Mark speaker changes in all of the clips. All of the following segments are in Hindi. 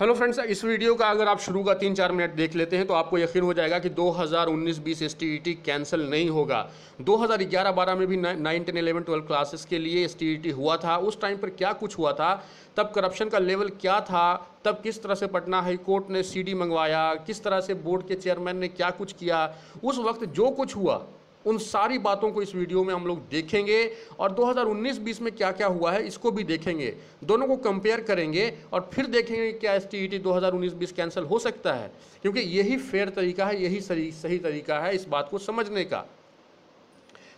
Speaker 1: हेलो फ्रेंड्स इस वीडियो का अगर आप शुरू का तीन चार मिनट देख लेते हैं तो आपको यकीन हो जाएगा कि 2019-20 एस टी कैंसिल नहीं होगा 2011-12 में भी nine ten eleven twelve classes के लिए एस टी e हुआ था उस टाइम पर क्या कुछ हुआ था तब करप्शन का लेवल क्या था तब किस तरह से पटना हाई कोर्ट ने सी मंगवाया किस तरह से बोर्ड के चेयरमैन ने क्या कुछ किया उस वक्त जो कुछ हुआ उन सारी बातों को इस वीडियो में हम लोग देखेंगे और 2019-20 में क्या क्या हुआ है इसको भी देखेंगे दोनों को कंपेयर करेंगे और फिर देखेंगे क्या S T E T 20 cancel हो सकता है क्योंकि यही फेयर तरीका है यही सही तरीका है इस बात को समझने का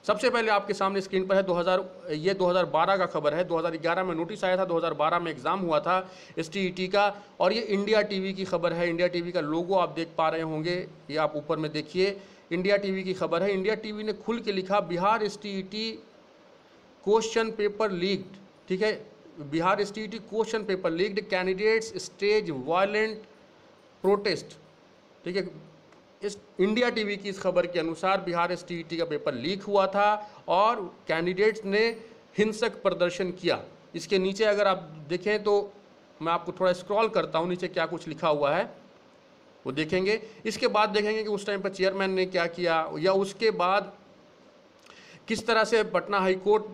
Speaker 1: सबसे पहले आपके सामने स्क्रीन पर है 2000 ये 2012 का खबर है 2011 में नोटिस आया था 2012 में एग्ज़ाम हुआ था एस e का और ये इंडिया टीवी की खबर है इंडिया टीवी का लोगो आप देख पा रहे होंगे ये आप ऊपर में देखिए इंडिया टीवी की खबर है इंडिया टीवी ने खुल के लिखा Bihar S question paper leaked ठीक है Bihar S question paper leaked candidates stage violent protest ठीक है इस इंडिया टीवी की इस खबर के अनुसार बिहार एस e का पेपर लीक हुआ था और कैंडिडेट्स ने हिंसक प्रदर्शन किया इसके नीचे अगर आप देखें तो मैं आपको थोड़ा स्क्रॉल करता हूँ नीचे क्या कुछ लिखा हुआ है वो देखेंगे इसके बाद देखेंगे कि उस टाइम पर चेयरमैन ने क्या किया या उसके बाद किस तरह से पटना हाईकोर्ट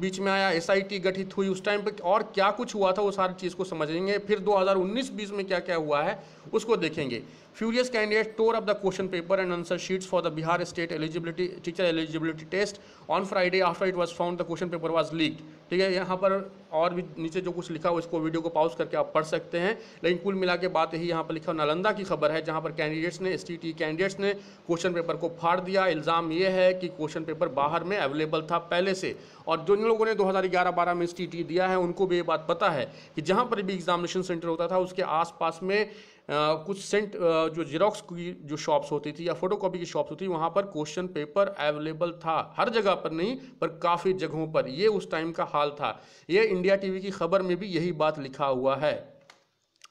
Speaker 1: बीच में आया एसआईटी गठित हुई उस टाइम पर और क्या कुछ हुआ था वो सारी चीज़ को समझेंगे फिर 2019-20 में क्या क्या हुआ है उसको देखेंगे furious candidate tore off the question paper and answer sheets for the Bihar state eligibility teacher eligibility test on Friday after it was found the question paper was leak ठीक है यहाँ पर और भी नीचे जो कुछ लिखा हो इसको वीडियो को पॉज करके आप पढ़ सकते हैं लेकिन कुल मिला के बात यही यहाँ पर लिखा नालंदा की खबर है जहाँ पर कैंडिडेट्स ने एस कैंडिडेट्स ने क्वेश्चन पेपर को फाड़ दिया इल्ज़ाम ये है कि क्वेश्चन पेपर बाहर में अवेलेबल था पहले से और जो जिन लोगों ने 2011-12 में एस दिया है उनको भी ये बात पता है कि जहाँ पर भी एग्जामिनेशन सेंटर होता था उसके आसपास में आ, कुछ सेंट आ, जो जेरोक्स की जो शॉप्स होती थी या फोटोकॉपी की शॉप्स होती थी वहाँ पर क्वेश्चन पेपर अवेलेबल था हर जगह पर नहीं पर काफ़ी जगहों पर ये उस टाइम का हाल था ये इंडिया टी की खबर में भी यही बात लिखा हुआ है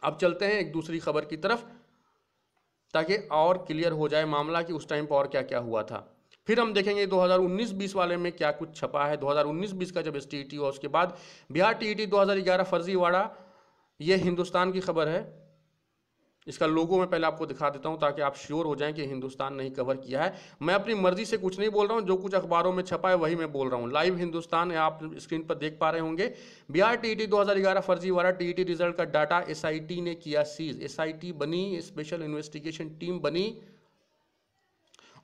Speaker 1: अब चलते हैं एक दूसरी खबर की तरफ ताकि और क्लियर हो जाए मामला कि उस टाइम पर और क्या क्या हुआ था फिर हम देखेंगे 2019-20 वाले में क्या कुछ छपा है 2019-20 का जब एस टी हुआ उसके बाद बिहार टी ई e फर्जीवाड़ा ये हिंदुस्तान की खबर है इसका लोगो मैं पहले आपको दिखा देता हूं ताकि आप श्योर हो जाएं कि हिंदुस्तान नहीं कवर किया है मैं अपनी मर्जी से कुछ नहीं बोल रहा हूं जो कुछ अखबारों में छपा है वही मैं बोल रहा हूं लाइव हिंदुस्तान आप स्क्रीन पर देख पा रहे होंगे बिहार ई फर्जी वाला टी रिजल्ट का डाटा एस ने किया सीज एस बनी स्पेशल इन्वेस्टिगेशन टीम बनी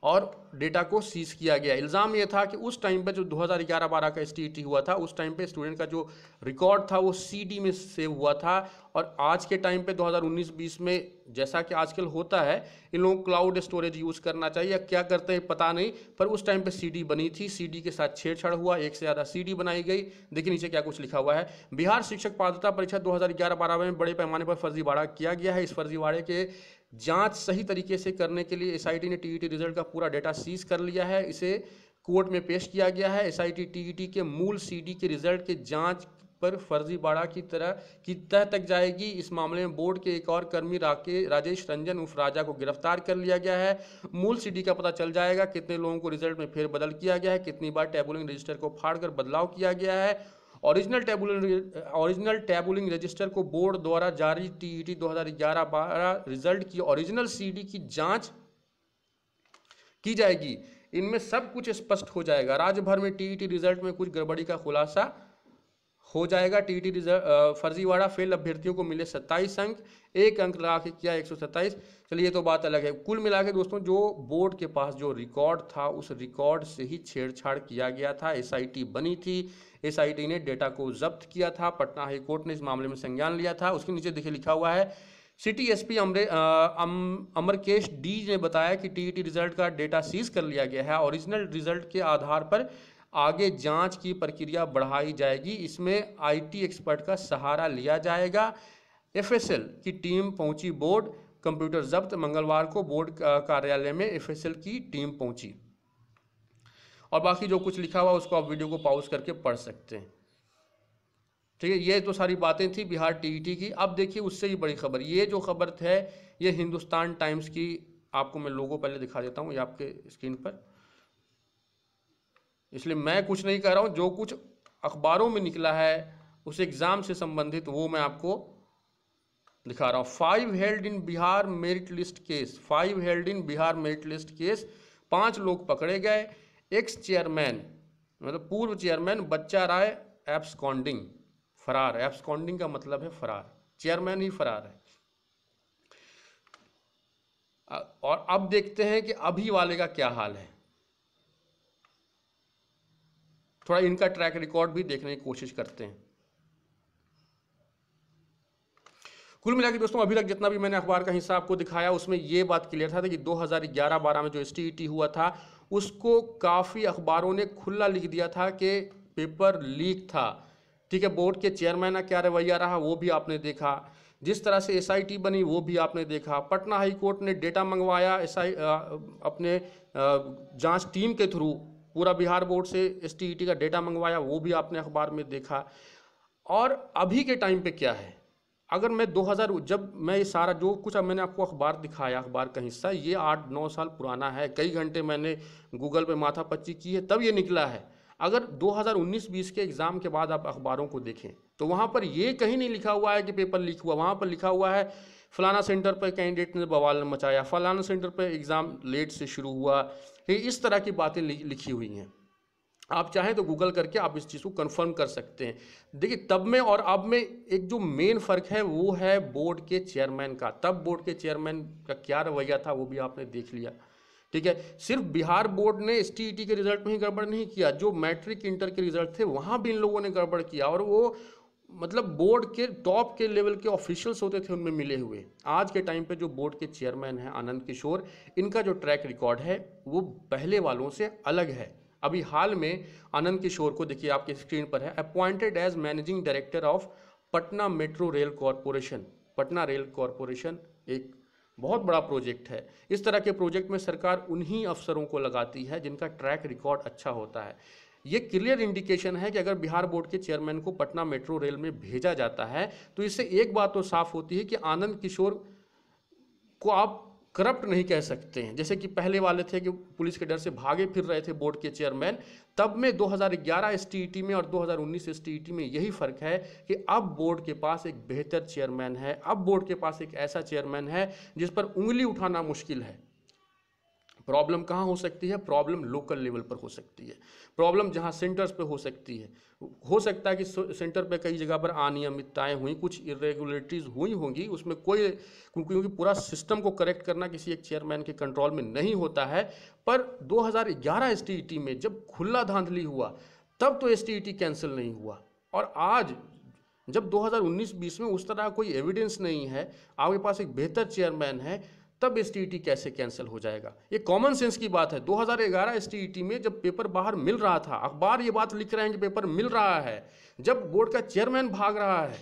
Speaker 1: और डेटा को सीज किया गया इल्ज़ाम ये था कि उस टाइम पर जो 2011-12 का एस हुआ था उस टाइम पे स्टूडेंट का जो रिकॉर्ड था वो सी में सेव हुआ था और आज के टाइम पे 2019-20 में जैसा कि आजकल होता है इन लोगों को क्लाउड स्टोरेज यूज़ करना चाहिए या क्या करते हैं पता नहीं पर उस टाइम पे सीडी बनी थी सीडी के साथ छेड़छाड़ हुआ एक से ज़्यादा सी बनाई गई देखिए नीचे क्या कुछ लिखा हुआ है बिहार शिक्षक पात्रता परीक्षा दो हज़ार में बड़े पैमाने पर फर्जीवाड़ा किया गया है इस फर्जीवाड़े के जांच सही तरीके से करने के लिए एसआईटी ने टीईटी रिजल्ट e का पूरा डेटा सीज कर लिया है इसे कोर्ट में पेश किया गया है एसआईटी टीईटी e के मूल सीडी के रिजल्ट के जांच पर फर्जीवाड़ा की तरह की तह तक जाएगी इस मामले में बोर्ड के एक और कर्मी राके राजेश रंजन उर्फ राजा को गिरफ्तार कर लिया गया है मूल सीडी का पता चल जाएगा कितने लोगों को रिजल्ट में बदल किया गया है कितनी बार टेबुलिंग रजिस्टर को फाड़ कर बदलाव किया गया है original tabulating original tabulating register को बोर्ड द्वारा जारी टीईटी 2011-12 रिजल्ट की ओरिजिनल सीडी की जांच की जाएगी इनमें सब कुछ स्पष्ट हो जाएगा राज्य भर में टीईटी रिजल्ट e में कुछ गड़बड़ी का खुलासा हो जाएगा टी टी रिजल्ट फर्जीवाड़ा फेल अभ्यर्थियों को मिले सत्ताईस अंक एक अंक लगा के किया एक सौ सत्ताईस चलिए तो बात अलग है कुल मिला के दोस्तों जो बोर्ड के पास जो रिकॉर्ड था उस रिकॉर्ड से ही छेड़छाड़ किया गया था एसआईटी बनी थी एसआईटी ने डेटा को जब्त किया था पटना हाईकोर्ट ने इस मामले में संज्ञान लिया था उसके नीचे देखिए लिखा हुआ है सिटी एस पी अमरे अम, अमरकेश डी ने बताया कि टी रिजल्ट का डेटा सीज कर लिया गया है ओरिजिनल रिजल्ट के आधार पर आगे जांच की प्रक्रिया बढ़ाई जाएगी इसमें आईटी एक्सपर्ट का सहारा लिया जाएगा एफएसएल की टीम पहुंची बोर्ड कंप्यूटर जब्त मंगलवार को बोर्ड कार्यालय में एफएसएल की टीम पहुंची और बाकी जो कुछ लिखा हुआ उसको आप वीडियो को पॉज करके पढ़ सकते हैं ठीक है ये तो सारी बातें थी बिहार टीईटी की अब देखिए उससे ही बड़ी खबर ये जो खबर है ये हिंदुस्तान टाइम्स की आपको मैं लोगों पहले दिखा देता हूँ ये आपके स्क्रीन पर इसलिए मैं कुछ नहीं कह रहा हूँ जो कुछ अखबारों में निकला है उस एग्ज़ाम से संबंधित वो मैं आपको दिखा रहा हूँ five held in Bihar merit list case five held in Bihar merit list case पांच लोग पकड़े गए एक्स चेयरमैन मतलब पूर्व चेयरमैन बच्चा राय एप्सकॉन्डिंग फरार एप्सकॉन्डिंग का मतलब है फरार चेयरमैन ही फरार है और अब देखते हैं कि अभी वाले का क्या हाल है थोड़ा इनका ट्रैक रिकॉर्ड भी देखने की कोशिश करते हैं कुल मिला के दोस्तों अभी तक जितना भी मैंने अखबार का हिस्सा आपको दिखाया उसमें यह बात क्लियर था कि 2011-12 में जो एस हुआ था उसको काफ़ी अखबारों ने खुला लिख दिया था कि पेपर लीक था ठीक है बोर्ड के चेयरमैन का क्या रवैया रहा वो भी आपने देखा जिस तरह से एसआईटी बनी वो भी आपने देखा पटना हाई कोर्ट ने डेटा मंगवाया एसआई अपने जांच टीम के थ्रू पूरा बिहार बोर्ड से एस e का डेटा मंगवाया वो भी आपने अखबार में देखा और अभी के टाइम पे क्या है अगर मैं 2000 जब मैं ये सारा जो कुछ अब मैंने आपको अखबार दिखाया अखबार का हिस्सा ये आठ नौ साल पुराना है कई घंटे मैंने गूगल पे माथा पच्ची की है तब ये निकला है अगर 2019-20 के एग्ज़ाम के बाद आप अखबारों को देखें तो वहाँ पर ये कहीं नहीं लिखा हुआ है कि पेपर लीक हुआ वहाँ पर लिखा हुआ है फलाना सेंटर पर कैंडिडेट ने बवाल मचाया फलाना सेंटर पर एग्ज़ाम लेट से शुरू हुआ इस तरह की बातें लिखी हुई हैं आप चाहें तो गूगल करके आप इस चीज़ को कंफर्म कर सकते हैं देखिए तब में और अब में एक जो मेन फ़र्क है वो है बोर्ड के चेयरमैन का तब बोर्ड के चेयरमैन का क्या रवैया था वो भी आपने देख लिया ठीक है सिर्फ बिहार बोर्ड ने एस के रिजल्ट में ही गड़बड़ नहीं किया जो मैट्रिक इंटर के रिजल्ट थे वहाँ भी इन लोगों ने गड़बड़ किया और वो मतलब बोर्ड के टॉप के लेवल के ऑफिशियल्स होते थे उनमें मिले हुए आज के टाइम पे जो बोर्ड के चेयरमैन हैं आनंद किशोर इनका जो ट्रैक रिकॉर्ड है वो पहले वालों से अलग है अभी हाल में आनंद किशोर को देखिए आपके स्क्रीन पर है appointed as managing director of Patna metro rail corporation Patna rail corporation एक बहुत बड़ा प्रोजेक्ट है इस तरह के प्रोजेक्ट में सरकार उन्हीं अफसरों को लगाती है जिनका ट्रैक रिकॉर्ड अच्छा होता है ये क्लियर इंडिकेशन है कि अगर बिहार बोर्ड के चेयरमैन को पटना मेट्रो रेल में भेजा जाता है तो इससे एक बात तो साफ होती है कि आनंद किशोर को आप करप्ट नहीं कह सकते हैं जैसे कि पहले वाले थे कि पुलिस के डर से भागे फिर रहे थे बोर्ड के चेयरमैन तब में 2011 हज़ार e में और 2019 हज़ार e में यही फर्क है कि अब बोर्ड के पास एक बेहतर चेयरमैन है अब बोर्ड के पास एक ऐसा चेयरमैन है जिस पर उंगली उठाना मुश्किल है प्रॉब्लम कहाँ हो सकती है प्रॉब्लम लोकल लेवल पर हो सकती है प्रॉब्लम जहाँ सेंटर्स पे हो सकती है हो सकता है कि सेंटर पे कई जगह पर अनियमितताएँ हुई कुछ इरेगुलेटरीज हुई होंगी उसमें कोई क्योंकि पूरा सिस्टम को करेक्ट करना किसी एक चेयरमैन के कंट्रोल में नहीं होता है पर 2011 एसटीईटी e में जब खुला धांधली हुआ तब तो एसटीईटी कैंसिल e नहीं हुआ और आज जब 2019-20 में उस तरह कोई एविडेंस नहीं है आपके पास एक बेहतर चेयरमैन है तब एस e कैसे कैंसिल हो जाएगा ये कॉमन सेंस की बात है 2011 हजार e में जब पेपर बाहर मिल रहा था अखबार ये बात लिख रहे हैं कि पेपर मिल रहा है जब बोर्ड का चेयरमैन भाग रहा है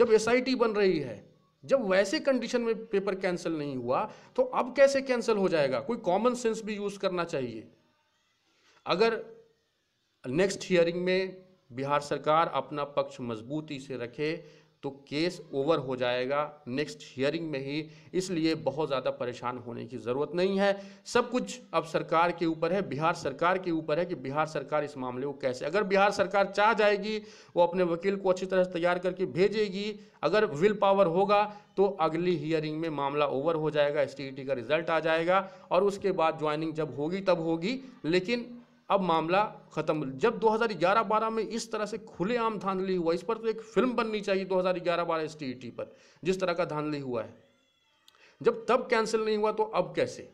Speaker 1: जब एस बन रही है जब वैसे कंडीशन में पेपर कैंसिल नहीं हुआ तो अब कैसे कैंसिल हो जाएगा कोई कॉमन सेंस भी यूज़ करना चाहिए अगर नेक्स्ट हियरिंग में बिहार सरकार अपना पक्ष मजबूती से रखे तो केस ओवर हो जाएगा नेक्स्ट हियरिंग में ही इसलिए बहुत ज़्यादा परेशान होने की ज़रूरत नहीं है सब कुछ अब सरकार के ऊपर है बिहार सरकार के ऊपर है कि बिहार सरकार इस मामले को कैसे अगर बिहार सरकार चाह जाएगी वो अपने वकील को अच्छी तरह से तैयार करके भेजेगी अगर विल पावर होगा तो अगली हियरिंग में मामला ओवर हो जाएगा एस का रिजल्ट आ जाएगा और उसके बाद ज्वाइनिंग जब होगी तब होगी लेकिन अब मामला ख़त्म जब 2011-12 में इस तरह से खुलेआम धांधली हुआ इस पर तो एक फिल्म बननी चाहिए 2011-12 एस e पर जिस तरह का धांधली हुआ है जब तब कैंसिल नहीं हुआ तो अब कैसे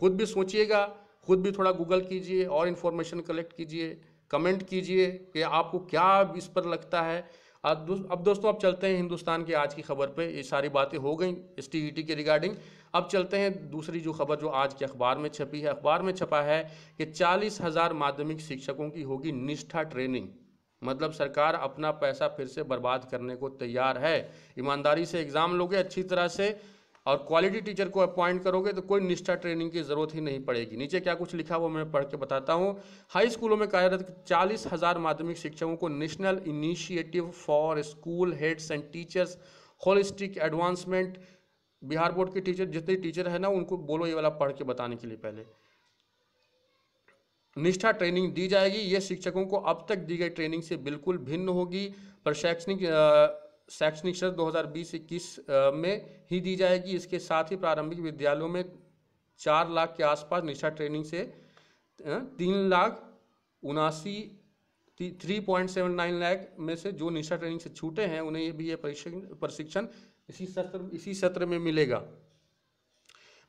Speaker 1: खुद भी सोचिएगा खुद भी थोड़ा गूगल कीजिए और इन्फॉर्मेशन कलेक्ट कीजिए कमेंट कीजिए कि आपको क्या इस पर लगता है अब दोस्तों अब चलते हैं हिंदुस्तान की आज की खबर पर ये सारी बातें हो गई एस e के रिगार्डिंग अब चलते हैं दूसरी जो खबर जो आज के अखबार में छपी है अखबार में छपा है कि चालीस हज़ार माध्यमिक शिक्षकों की होगी निष्ठा ट्रेनिंग मतलब सरकार अपना पैसा फिर से बर्बाद करने को तैयार है ईमानदारी से एग्ज़ाम लोगे अच्छी तरह से और क्वालिटी टीचर को अपॉइंट करोगे तो कोई निष्ठा ट्रेनिंग की ज़रूरत ही नहीं पड़ेगी नीचे क्या कुछ लिखा वो मैं पढ़ के बताता हूँ हाई स्कूलों में कार्यरत चालीस हज़ार माध्यमिक शिक्षकों को national initiative for school heads and teachers holistic advancement Bihar board के टीचर जितने टीचर हैं ना उनको बोलो ये वाला पढ़ के बताने के लिए पहले निष्ठा ट्रेनिंग दी जाएगी ये शिक्षकों को अब तक दी गई ट्रेनिंग से बिल्कुल भिन्न होगी पर शैक्षणिक शैक्षणिक सत्र दो हज़ार में ही दी जाएगी इसके साथ ही प्रारंभिक विद्यालयों में चार लाख के आसपास निष्ठा ट्रेनिंग से तीन लाख उनासी three point seven nine lakh में से जो निष्ठा ट्रेनिंग से छूटे हैं उन्हें ये भी ये प्रशिक्षण इसी सत्र इसी सत्र में मिलेगा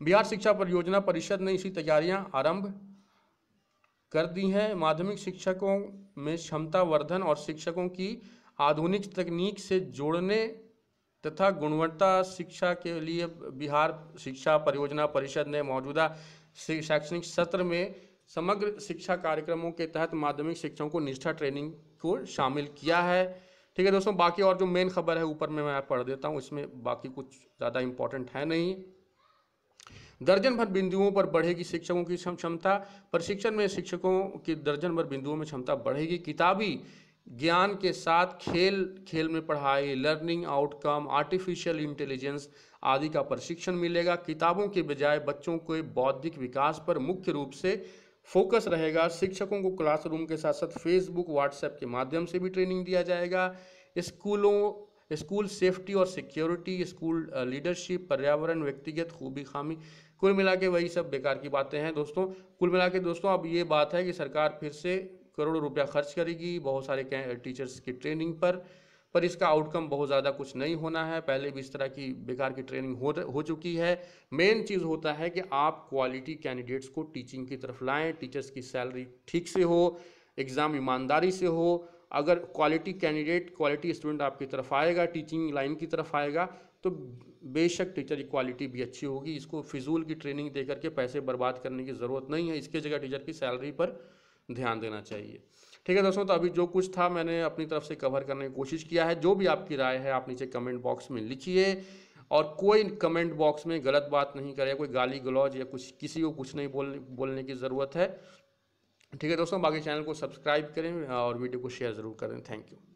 Speaker 1: बिहार शिक्षा परियोजना परिषद ने इसी तैयारियां आरंभ कर दी हैं माध्यमिक शिक्षकों में क्षमता वर्धन और शिक्षकों की आधुनिक तकनीक से जोड़ने तथा गुणवत्ता शिक्षा के लिए बिहार शिक्षा परियोजना परिषद ने मौजूदा शैक्षणिक सत्र में समग्र शिक्षा कार्यक्रमों के तहत माध्यमिक शिक्षकों को निष्ठा ट्रेनिंग को शामिल किया है ठीक है दोस्तों बाकी और जो मेन खबर है ऊपर में मैं पढ़ देता हूँ इसमें बाकी कुछ ज़्यादा इंपॉर्टेंट है नहीं दर्जन भर बिंदुओं पर बढ़ेगी शिक्षकों की क्षमता प्रशिक्षण में शिक्षकों की दर्जन भर बिंदुओं में क्षमता बढ़ेगी किताबी ज्ञान के साथ खेल खेल में पढ़ाई लर्निंग आउटकम आर्टिफिशियल इंटेलिजेंस आदि का प्रशिक्षण मिलेगा किताबों के बजाय बच्चों के बौद्धिक विकास पर मुख्य रूप से फोकस रहेगा शिक्षकों को क्लासरूम के साथ साथ फेसबुक व्हाट्सएप के माध्यम से भी ट्रेनिंग दिया जाएगा स्कूलों स्कूल सेफ्टी और सिक्योरिटी स्कूल लीडरशिप पर्यावरण व्यक्तिगत खूबी खामी कुल मिला के वही सब बेकार की बातें हैं दोस्तों कुल मिला के दोस्तों अब ये बात है कि सरकार फिर से करोड़ों रुपया खर्च करेगी बहुत सारे टीचर्स की ट्रेनिंग पर पर इसका आउटकम बहुत ज़्यादा कुछ नहीं होना है पहले भी इस तरह की बेकार की ट्रेनिंग हो हो चुकी है मेन चीज़ होता है कि आप क्वालिटी कैंडिडेट्स को टीचिंग की तरफ लाएं टीचर्स की सैलरी ठीक से हो एग्ज़ाम ईमानदारी से हो अगर क्वालिटी कैंडिडेट क्वालिटी स्टूडेंट आपकी तरफ आएगा टीचिंग लाइन की तरफ आएगा तो बेशक टीचर की क्वालिटी भी अच्छी होगी इसको फिजूल की ट्रेनिंग दे करके पैसे बर्बाद करने की ज़रूरत नहीं है इसके जगह टीचर की सैलरी पर ध्यान देना चाहिए ठीक है दोस्तों तो अभी जो कुछ था मैंने अपनी तरफ से कवर करने की कोशिश किया है जो भी आपकी राय है आप नीचे कमेंट बॉक्स में लिखिए और कोई कमेंट बॉक्स में गलत बात नहीं करे कोई गाली गलौज या कुछ किसी को कुछ नहीं बोलने बोलने की ज़रूरत है ठीक है दोस्तों बाकी चैनल को सब्सक्राइब करें और वीडियो को शेयर ज़रूर करें थैंक यू